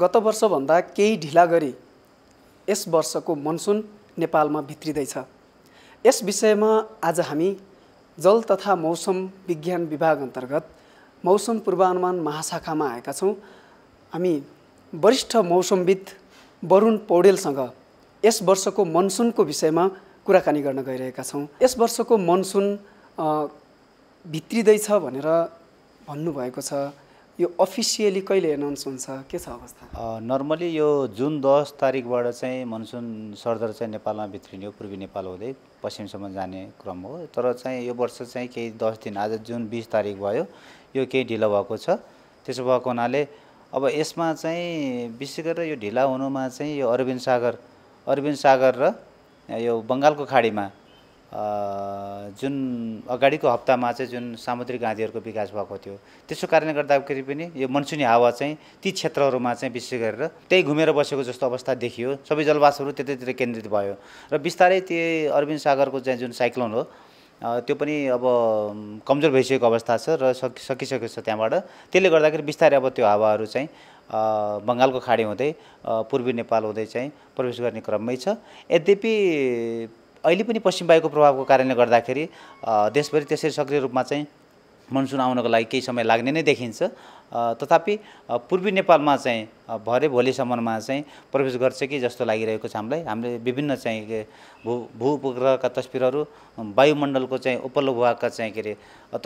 गत वर्षभन्दा केही ढिला गरी यस वर्षको मनसुन नेपालमा भित्रिँदैछ यस विषयमा आज हामी जल तथा मौसम विज्ञान विभाग अन्तर्गत मौसम पूर्वानुमान महाशाखामा आएका छौँ हामी वरिष्ठ मौसमविद वरुण पौडेलसँग यस वर्षको मनसुनको विषयमा कुराकानी गर्न गइरहेका छौँ यस वर्षको मनसुन भित्रिँदैछ भनेर भन्नुभएको छ यो अफिसियली कहिले एनाउन्स हुन्छ के छ अवस्था नर्मली यो जुन दस तारिकबाट चाहिँ मनसुन सर्दर चाहिँ नेपालमा भित्रिने हो पूर्वी नेपाल हुँदै पश्चिमसम्म जाने क्रम हो तर चाहिँ यो वर्ष चाहिँ केही दस दिन आज जुन बिस तारिक भयो यो केही ढिलो भएको छ त्यसो भएको हुनाले अब यसमा चाहिँ विशेष गरेर यो ढिला हुनुमा चाहिँ यो अरविन्द सागर अरविन्द सागर र यो बङ्गालको खाडीमा जुन अगाडिको हप्तामा चाहिँ जुन सामुद्रिक आँधीहरूको विकास भएको थियो त्यसको कारणले गर्दाखेरि पनि यो मनसुनी हावा चाहिँ ती क्षेत्रहरूमा चाहिँ विशेष गरेर त्यही घुमेर बसेको जस्तो अवस्था देखियो सबै जलवासहरू त्यतैतिर केन्द्रित भयो र बिस्तारै त्यो अरविन्द सागरको चाहिँ जुन साइक्लोन हो त्यो पनि अब कमजोर भइसकेको अवस्था छ र सकि सकिसकेको छ त्यहाँबाट त्यसले गर्दाखेरि बिस्तारै अब त्यो हावाहरू चाहिँ बङ्गालको खाडी हुँदै पूर्वी नेपाल हुँदै चाहिँ प्रवेश गर्ने क्रममै छ यद्यपि अहिले पनि पश्चिम वायुको प्रभावको कारणले गर्दाखेरि देशभरि त्यसरी सक्रिय रूपमा चाहिँ मनसुन आउनको लागि केही समय लाग्ने नै देखिन्छ तथापि पूर्वी नेपालमा चाहिँ भरे भोलिसम्ममा चाहिँ प्रवेश गर्छ कि जस्तो लागिरहेको छ हामीलाई हामीले विभिन्न चाहिँ भू भू उपग्रहका तस्विरहरू वायुमण्डलको चाहिँ उपलब्ध भएका चाहिँ के अरे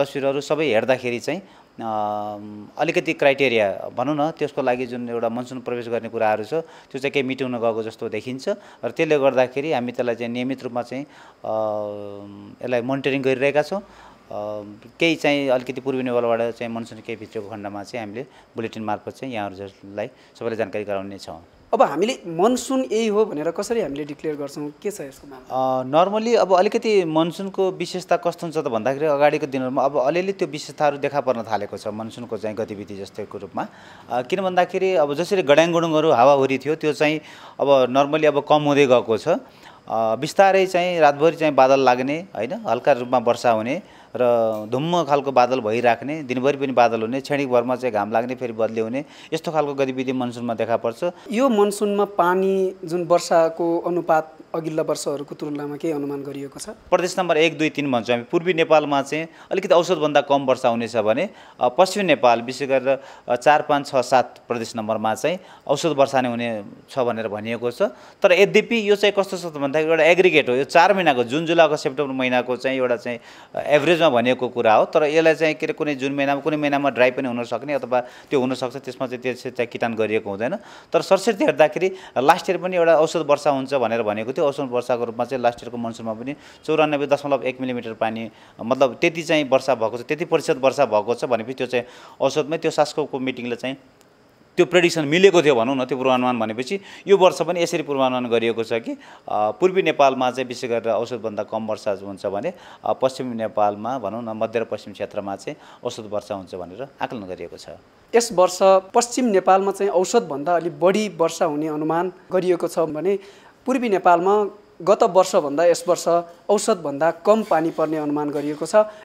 तस्विरहरू सबै हेर्दाखेरि चाहिँ अलिकति क्राइटेरिया भनौँ न त्यसको लागि जुन एउटा मनसुन प्रवेश गर्ने कुराहरू छ त्यो चाहिँ केही मिटाउन गएको जस्तो देखिन्छ र त्यसले गर्दाखेरि हामी त्यसलाई चाहिँ नियमित रूपमा चाहिँ यसलाई मोनिटरिङ गरिरहेका छौँ केही चाहिँ अलिकति पूर्वी नेपालबाट चाहिँ मनसुन केही भित्रको खण्डमा चाहिँ हामीले बुलेटिन मार्फत चाहिँ यहाँहरूलाई सबैलाई जानकारी गराउने छौँ अब हामीले मनसुन यही हो भनेर कसरी हामीले डिक्लेयर गर्छौँ के छ यसको नर्मली अब अलिकति मनसुनको विशेषता कस्तो हुन्छ त भन्दाखेरि अगाडिको दिनहरूमा अब अलिअलि त्यो विशेषताहरू देखा पर्न थालेको छ मनसुनको चाहिँ गतिविधि जस्तैको रूपमा किन भन्दाखेरि अब जसरी गड्याङगुडुङहरू हावाहुरी थियो त्यो चाहिँ अब नर्मली अब कम हुँदै गएको छ बिस्तारै चाहिँ रातभरि चाहिँ बादल लाग्ने होइन हल्का रूपमा वर्षा हुने र धुम्म खालको बादल भइराख्ने दिनभरि पनि बादल हुने क्षणिकभरमा चाहिँ घाम लाग्ने फेरि बदली हुने यस्तो खालको गतिविधि मनसुनमा देखा पर्छ यो मनसुनमा पानी जुन वर्षाको अनुपात अघिल्ला वर्षहरूको तुलनामा केही अनुमान गरिएको छ प्रदेश नम्बर एक दुई तिन भन्छौँ हामी पूर्वी नेपालमा चाहिँ अलिकति औसतभन्दा कम वर्षा हुनेछ भने पश्चिम नेपाल विशेष गरेर चार पाँच छ सात प्रदेश नम्बरमा चाहिँ औसत वर्षा नै हुने छ भनेर भनिएको छ तर यद्यपि यो चाहिँ कस्तो छ भन्दाखेरि एउटा एग्रिगेट हो यो चार महिनाको जुन जुलाईको सेप्टेम्बर महिनाको चाहिँ एउटा चाहिँ एभरेज बिचमा भनेको कुरा हो तर यसलाई चाहिँ के अरे कुनै जुन महिनामा कुनै महिनामा ड्राई पनि हुनसक्ने अथवा त्यो हुनसक्छ त्यसमा चाहिँ त्यो चाहिँ किटान गरिएको हुँदैन तर सरस्वती हेर्दाखेरि लास्ट इयर पनि एउटा औषध वर्षा हुन्छ भनेर भनेको थियो औषध वर्षाको रूपमा चाहिँ लास्ट इयरको मनसुनमा पनि चौरानब्बे दशमलव एक मिलिमिटर पानी मतलब त्यति चाहिँ वर्षा भएको छ त्यति प्रतिशत वर्षा भएको छ भनेपछि त्यो चाहिँ औषधमै त्यो सासको मिटिङले चाहिँ त्यो प्रेडिक्सन मिलेको थियो भनौँ न त्यो पूर्वानुमान भनेपछि यो वर्ष पनि यसरी पूर्वानुमान गरिएको छ कि पूर्वी नेपालमा चाहिँ विशेष गरेर औषधभन्दा कम वर्षा हुन्छ भने पश्चिम नेपालमा भनौँ न मध्य र पश्चिम क्षेत्रमा चाहिँ औषध वर्षा हुन्छ भनेर आकलन गरिएको छ यस वर्ष पश्चिम नेपालमा चाहिँ औषधभन्दा अलिक बढी वर्षा हुने अनुमान गरिएको छ भने पूर्वी नेपालमा गत वर्षभन्दा यस वर्ष औषधभन्दा कम पानी पर्ने अनुमान गरिएको छ